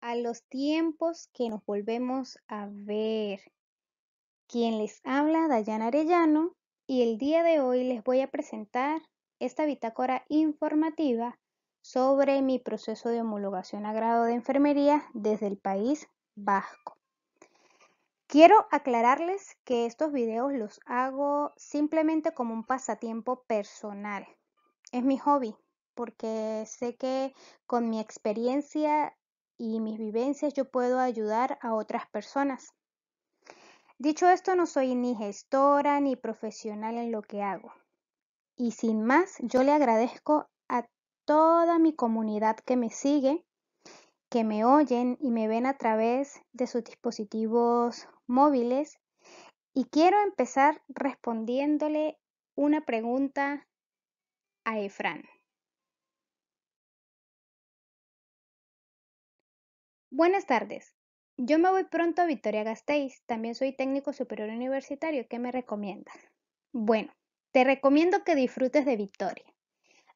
a los tiempos que nos volvemos a ver. Quien les habla, Dayana Arellano, y el día de hoy les voy a presentar esta bitácora informativa sobre mi proceso de homologación a grado de enfermería desde el País Vasco. Quiero aclararles que estos videos los hago simplemente como un pasatiempo personal. Es mi hobby, porque sé que con mi experiencia y mis vivencias yo puedo ayudar a otras personas. Dicho esto, no soy ni gestora ni profesional en lo que hago. Y sin más, yo le agradezco a toda mi comunidad que me sigue, que me oyen y me ven a través de sus dispositivos móviles. Y quiero empezar respondiéndole una pregunta a Efran. Buenas tardes. Yo me voy pronto a Victoria Gasteiz. También soy técnico superior universitario. ¿Qué me recomiendas? Bueno, te recomiendo que disfrutes de Victoria.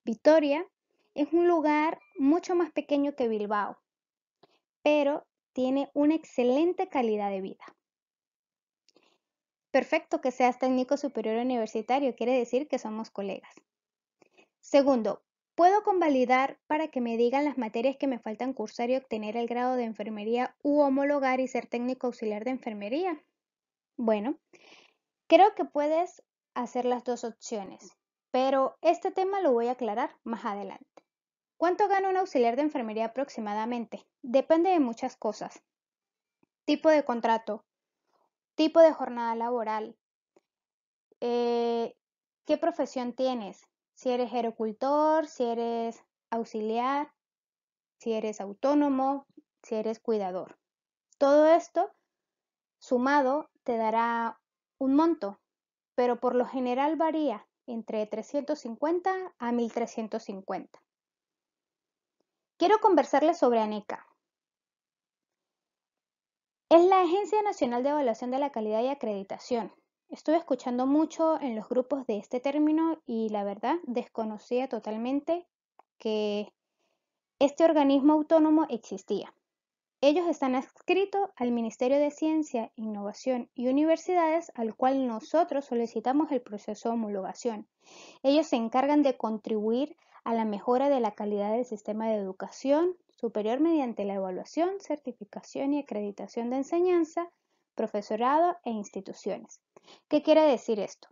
Victoria es un lugar mucho más pequeño que Bilbao, pero tiene una excelente calidad de vida. Perfecto que seas técnico superior universitario, quiere decir que somos colegas. Segundo, Puedo convalidar para que me digan las materias que me faltan cursar y obtener el grado de enfermería u homologar y ser técnico auxiliar de enfermería. Bueno, creo que puedes hacer las dos opciones, pero este tema lo voy a aclarar más adelante. ¿Cuánto gana un auxiliar de enfermería aproximadamente? Depende de muchas cosas. Tipo de contrato, tipo de jornada laboral, eh, qué profesión tienes, si eres herocultor, si eres auxiliar, si eres autónomo, si eres cuidador. Todo esto sumado te dará un monto, pero por lo general varía entre 350 a 1350. Quiero conversarles sobre ANECA. Es la Agencia Nacional de Evaluación de la Calidad y Acreditación, Estuve escuchando mucho en los grupos de este término y la verdad desconocía totalmente que este organismo autónomo existía. Ellos están adscritos al Ministerio de Ciencia, Innovación y Universidades, al cual nosotros solicitamos el proceso de homologación. Ellos se encargan de contribuir a la mejora de la calidad del sistema de educación superior mediante la evaluación, certificación y acreditación de enseñanza profesorado e instituciones. ¿Qué quiere decir esto?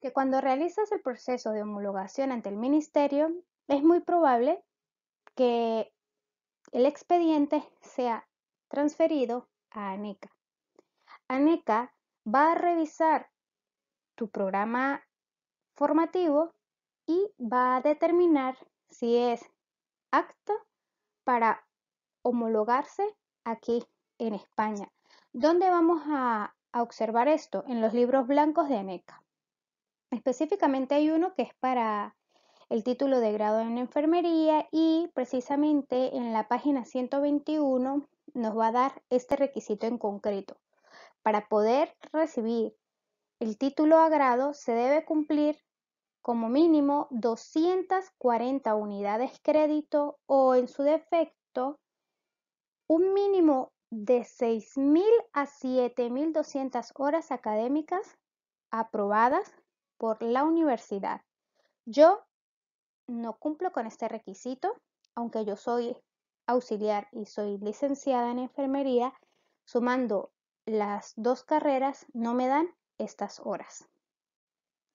Que cuando realizas el proceso de homologación ante el ministerio, es muy probable que el expediente sea transferido a ANECA. ANECA va a revisar tu programa formativo y va a determinar si es apto para homologarse aquí en España. ¿Dónde vamos a, observar esto? En los libros blancos de ANECA. Específicamente hay uno que es para el título de grado en enfermería y precisamente en la página 121 nos va a dar este requisito en concreto. Para poder recibir el título a grado se debe cumplir como mínimo 240 unidades crédito o en su defecto un mínimo de 6.000 a 7.200 horas académicas aprobadas por la universidad. Yo no cumplo con este requisito, aunque yo soy auxiliar y soy licenciada en enfermería, sumando las dos carreras no me dan estas horas.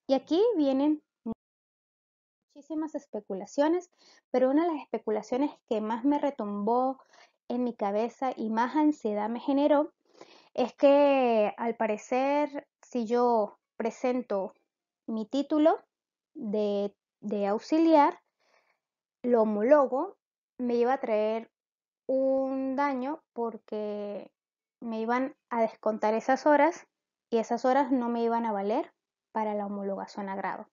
Y aquí vienen muchísimas especulaciones, pero una de las especulaciones que más me retumbó en mi cabeza y más ansiedad me generó es que al parecer si yo presento mi título de, auxiliar, lo homologo, me iba a traer un daño porque me iban a descontar esas horas y esas horas no me iban a valer para la homologación a grado.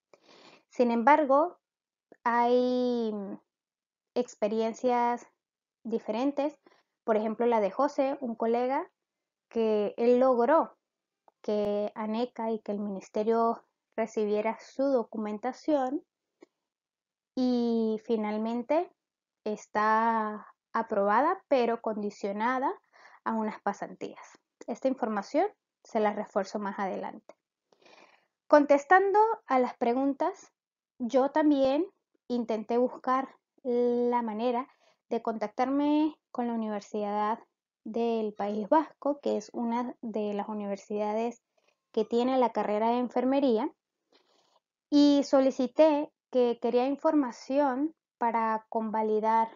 Sin embargo, hay experiencias diferentes por ejemplo, la de José, un colega, que él logró que ANECA y que el ministerio recibiera su documentación y finalmente está aprobada pero condicionada a unas pasantías. Esta información se la refuerzo más adelante. Contestando a las preguntas, yo también intenté buscar la manera de contactarme con la Universidad del País Vasco, que es una de las universidades que tiene la carrera de enfermería, y solicité que quería información para convalidar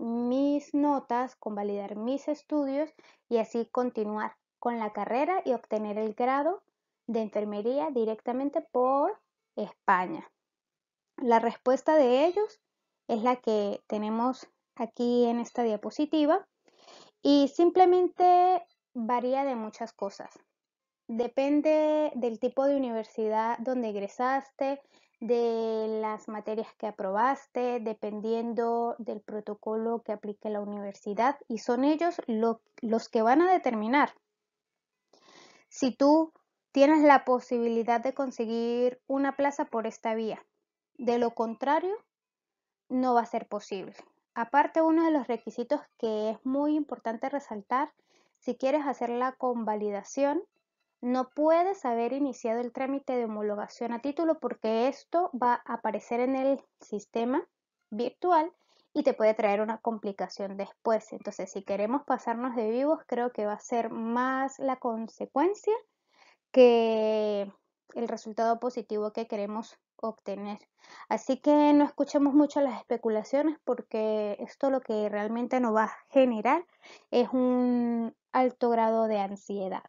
mis notas, convalidar mis estudios y así continuar con la carrera y obtener el grado de enfermería directamente por España. La respuesta de ellos es la que tenemos aquí en esta diapositiva y simplemente varía de muchas cosas. Depende del tipo de universidad donde egresaste, de las materias que aprobaste, dependiendo del protocolo que aplique la universidad y son ellos los que van a determinar. Si tú tienes la posibilidad de conseguir una plaza por esta vía, de lo contrario, no va a ser posible. Aparte, uno de los requisitos que es muy importante resaltar, si quieres hacer la convalidación, no puedes haber iniciado el trámite de homologación a título porque esto va a aparecer en el sistema virtual y te puede traer una complicación después. Entonces, si queremos pasarnos de vivos, creo que va a ser más la consecuencia que el resultado positivo que queremos obtener. Así que no escuchemos mucho las especulaciones porque esto lo que realmente nos va a generar es un alto grado de ansiedad.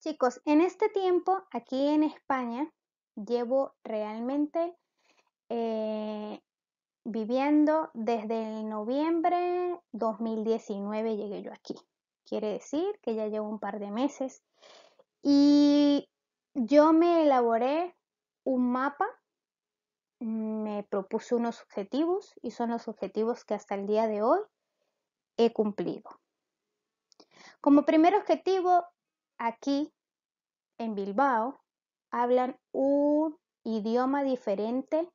Chicos, en este tiempo aquí en España llevo realmente eh, viviendo desde el noviembre 2019 llegué yo aquí. Quiere decir que ya llevo un par de meses y yo me elaboré un mapa, me propuse unos objetivos y son los objetivos que hasta el día de hoy he cumplido. Como primer objetivo, aquí en Bilbao hablan un idioma diferente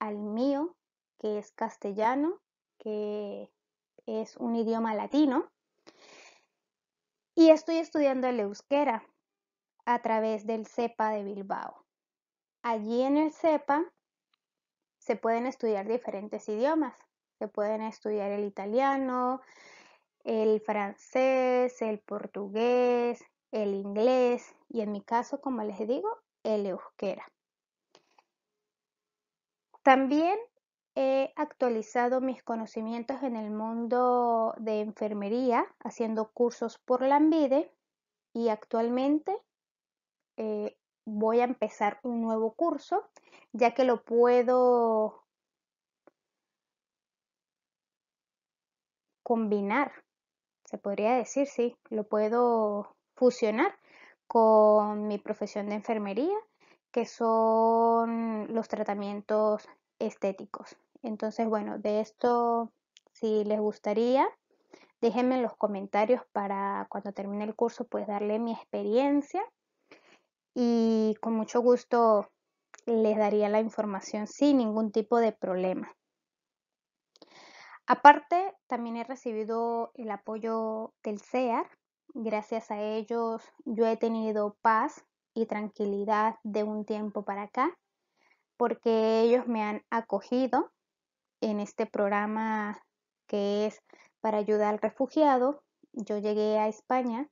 al mío, que es castellano, que es un idioma latino. Y estoy estudiando el euskera a través del CEPA de Bilbao. Allí en el CEPA se pueden estudiar diferentes idiomas. Se pueden estudiar el italiano, el francés, el portugués, el inglés y en mi caso, como les digo, el euskera. También he actualizado mis conocimientos en el mundo de enfermería haciendo cursos por la e y actualmente eh, voy a empezar un nuevo curso, ya que lo puedo combinar, se podría decir, sí, lo puedo fusionar con mi profesión de enfermería, que son los tratamientos estéticos. Entonces, bueno, de esto, si les gustaría, déjenme en los comentarios para cuando termine el curso, pues darle mi experiencia y con mucho gusto les daría la información sin ningún tipo de problema. Aparte, también he recibido el apoyo del CEAR. Gracias a ellos yo he tenido paz y tranquilidad de un tiempo para acá, porque ellos me han acogido en este programa que es para ayudar al refugiado. Yo llegué a España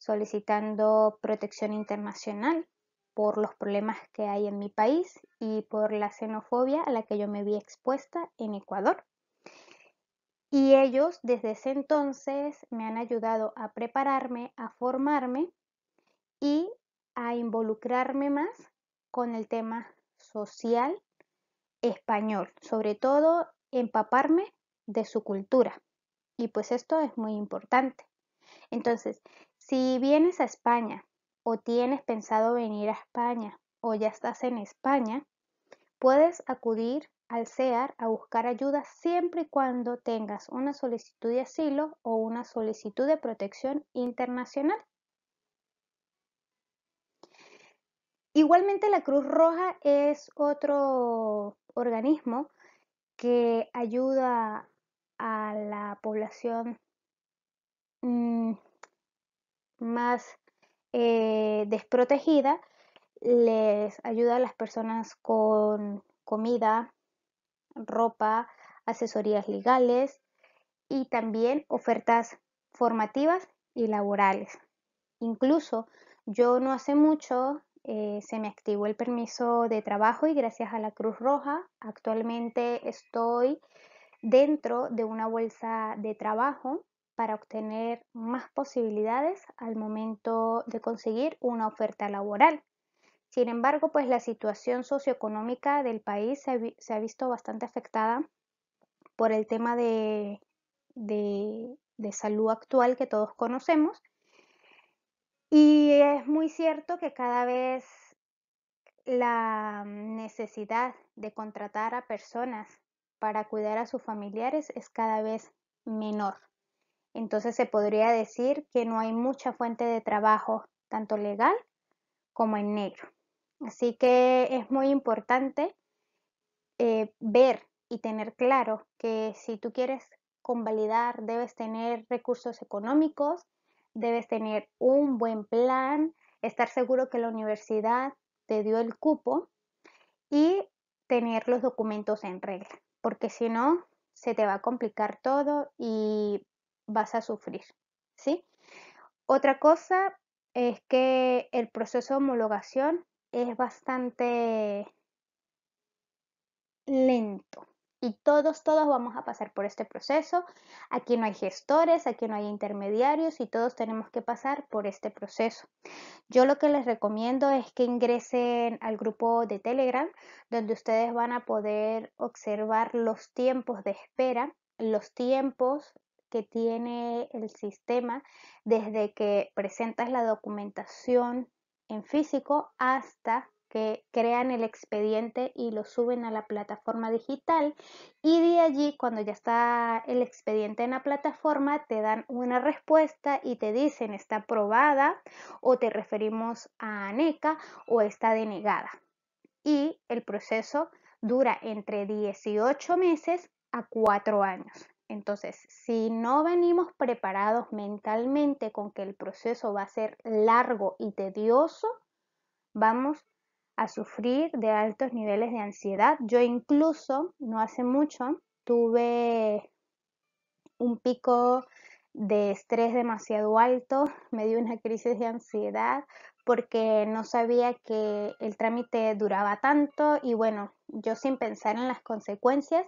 solicitando protección internacional por los problemas que hay en mi país y por la xenofobia a la que yo me vi expuesta en Ecuador. Y ellos desde ese entonces me han ayudado a prepararme, a formarme y a involucrarme más con el tema social español, sobre todo empaparme de su cultura. Y pues esto es muy importante. Entonces, si vienes a España o tienes pensado venir a España o ya estás en España, puedes acudir al CEAR a buscar ayuda siempre y cuando tengas una solicitud de asilo o una solicitud de protección internacional. Igualmente la Cruz Roja es otro organismo que ayuda a la población mm, más eh, desprotegida, les ayuda a las personas con comida, ropa, asesorías legales y también ofertas formativas y laborales. Incluso yo no hace mucho eh, se me activó el permiso de trabajo y gracias a la Cruz Roja actualmente estoy dentro de una bolsa de trabajo para obtener más posibilidades al momento de conseguir una oferta laboral. Sin embargo, pues la situación socioeconómica del país se ha, visto bastante afectada por el tema de salud actual que todos conocemos. Y es muy cierto que cada vez la necesidad de contratar a personas para cuidar a sus familiares es cada vez menor. Entonces se podría decir que no hay mucha fuente de trabajo, tanto legal como en negro. Así que es muy importante eh, ver y tener claro que si tú quieres convalidar, debes tener recursos económicos, debes tener un buen plan, estar seguro que la universidad te dio el cupo y tener los documentos en regla, porque si no, se te va a complicar todo y vas a sufrir, ¿sí? Otra cosa es que el proceso de homologación es bastante lento y todos, todos vamos a pasar por este proceso. Aquí no hay gestores, aquí no hay intermediarios y todos tenemos que pasar por este proceso. Yo lo que les recomiendo es que ingresen al grupo de Telegram donde ustedes van a poder observar los tiempos de espera, los tiempos que tiene el sistema desde que presentas la documentación en físico hasta que crean el expediente y lo suben a la plataforma digital y de allí cuando ya está el expediente en la plataforma te dan una respuesta y te dicen está aprobada o te referimos a ANECA o está denegada. Y el proceso dura entre 18 meses a 4 años. Entonces, si no venimos preparados mentalmente con que el proceso va a ser largo y tedioso, vamos a sufrir de altos niveles de ansiedad. Yo incluso, no hace mucho, tuve un pico de estrés demasiado alto, me dio una crisis de ansiedad porque no sabía que el trámite duraba tanto y bueno, yo sin pensar en las consecuencias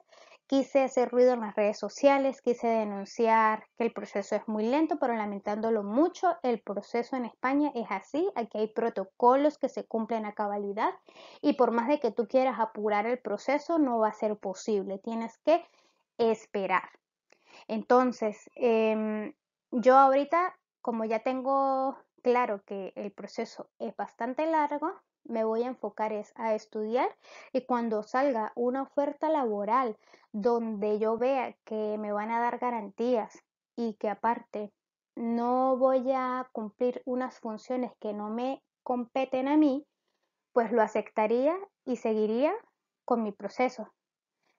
Quise hacer ruido en las redes sociales, quise denunciar que el proceso es muy lento, pero lamentándolo mucho, el proceso en España es así, aquí hay protocolos que se cumplen a cabalidad y por más de que tú quieras apurar el proceso, no va a ser posible, tienes que esperar. Entonces, em, yo ahorita, como ya tengo claro que el proceso es bastante largo, me voy a enfocar es a estudiar y cuando salga una oferta laboral donde yo vea que me van a dar garantías y que aparte no voy a cumplir unas funciones que no me competen a mí, pues lo aceptaría y seguiría con mi proceso.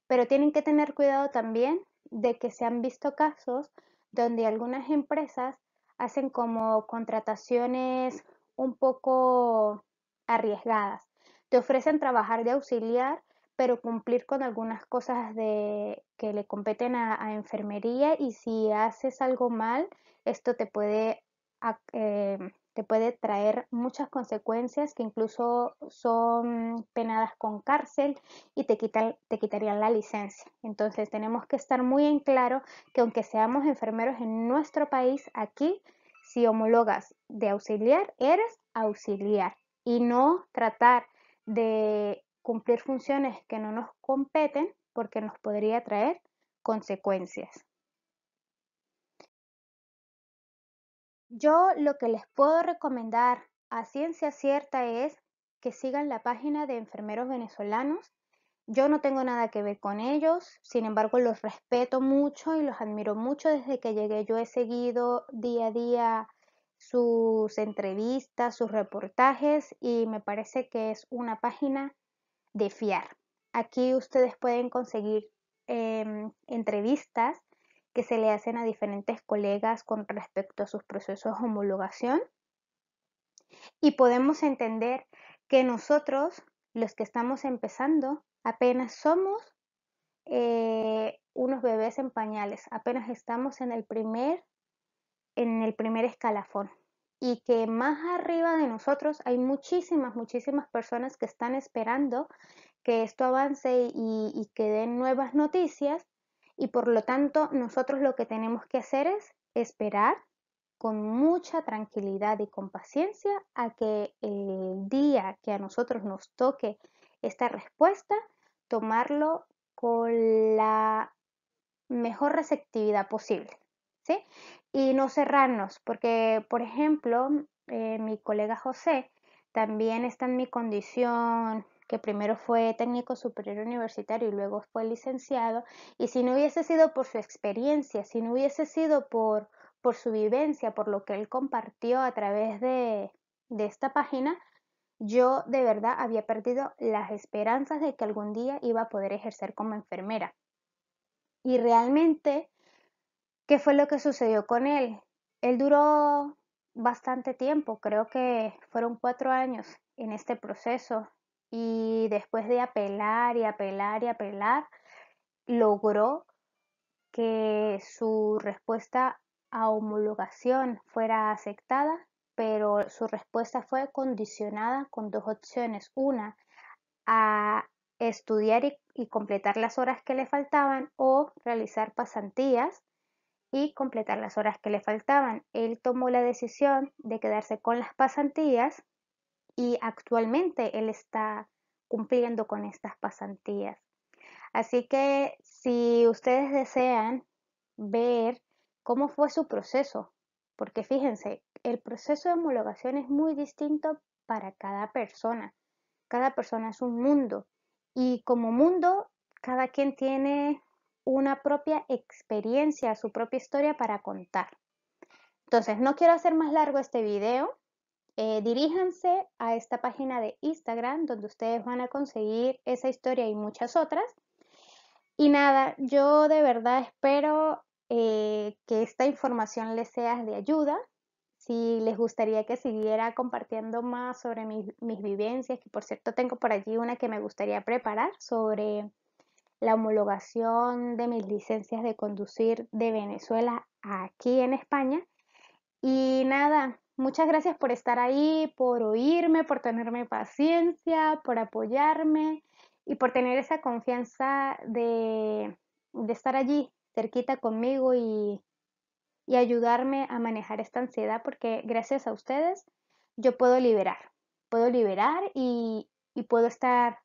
Pero tienen que tener cuidado también de que se han visto casos donde algunas empresas hacen como contrataciones un poco arriesgadas. Te ofrecen trabajar de auxiliar, pero cumplir con algunas cosas de, que le competen a, enfermería y si haces algo mal, esto te puede, eh, te puede traer muchas consecuencias que incluso son penadas con cárcel y te, quitan, te quitarían la licencia. Entonces tenemos que estar muy en claro que aunque seamos enfermeros en nuestro país, aquí si homologas de auxiliar, eres auxiliar y no tratar de cumplir funciones que no nos competen porque nos podría traer consecuencias. Yo lo que les puedo recomendar a ciencia cierta es que sigan la página de enfermeros venezolanos. Yo no tengo nada que ver con ellos, sin embargo los respeto mucho y los admiro mucho. Desde que llegué yo he seguido día a día sus entrevistas, sus reportajes y me parece que es una página de fiar. Aquí ustedes pueden conseguir em, entrevistas que se le hacen a diferentes colegas con respecto a sus procesos de homologación y podemos entender que nosotros, los que estamos empezando, apenas somos eh, unos bebés en pañales, apenas estamos en el primer en el primer escalafón y que más arriba de nosotros hay muchísimas, muchísimas personas que están esperando que esto avance y, y que den nuevas noticias y por lo tanto nosotros lo que tenemos que hacer es esperar con mucha tranquilidad y con paciencia a que el día que a nosotros nos toque esta respuesta, tomarlo con la mejor receptividad posible. Y no cerrarnos, porque, por ejemplo, eh, mi colega José también está en mi condición que primero fue técnico superior universitario y luego fue licenciado, y si no hubiese sido por su experiencia, si no hubiese sido por, su vivencia, por lo que él compartió a través de, de esta página, yo de verdad había perdido las esperanzas de que algún día iba a poder ejercer como enfermera. Y realmente ¿Qué fue lo que sucedió con él? Él duró bastante tiempo, creo que fueron cuatro años en este proceso y después de apelar y apelar y apelar, logró que su respuesta a homologación fuera aceptada, pero su respuesta fue condicionada con dos opciones. Una, a estudiar y, y completar las horas que le faltaban o realizar pasantías y completar las horas que le faltaban. Él tomó la decisión de quedarse con las pasantías y actualmente él está cumpliendo con estas pasantías. Así que si ustedes desean ver cómo fue su proceso, porque fíjense, el proceso de homologación es muy distinto para cada persona. Cada persona es un mundo y como mundo, cada quien tiene una propia experiencia, su propia historia para contar. Entonces, no quiero hacer más largo este video. Eh, diríjanse a esta página de Instagram donde ustedes van a conseguir esa historia y muchas otras. Y nada, yo de verdad espero eh, que esta información les sea de ayuda. Si les gustaría que siguiera compartiendo más sobre mis vivencias, que por cierto tengo por allí una que me gustaría preparar sobre la homologación de mis licencias de conducir de Venezuela aquí en España. Y nada, muchas gracias por estar ahí, por oírme, por tenerme paciencia, por apoyarme y por tener esa confianza de, estar allí cerquita conmigo y, ayudarme a manejar esta ansiedad porque gracias a ustedes yo puedo liberar, puedo liberar y puedo estar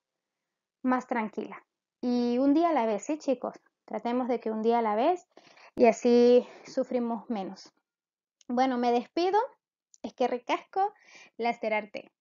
más tranquila. Y un día a la vez, ¿sí chicos? Tratemos de que un día a la vez y así sufrimos menos. Bueno, me despido. Es que recasco, cerarte.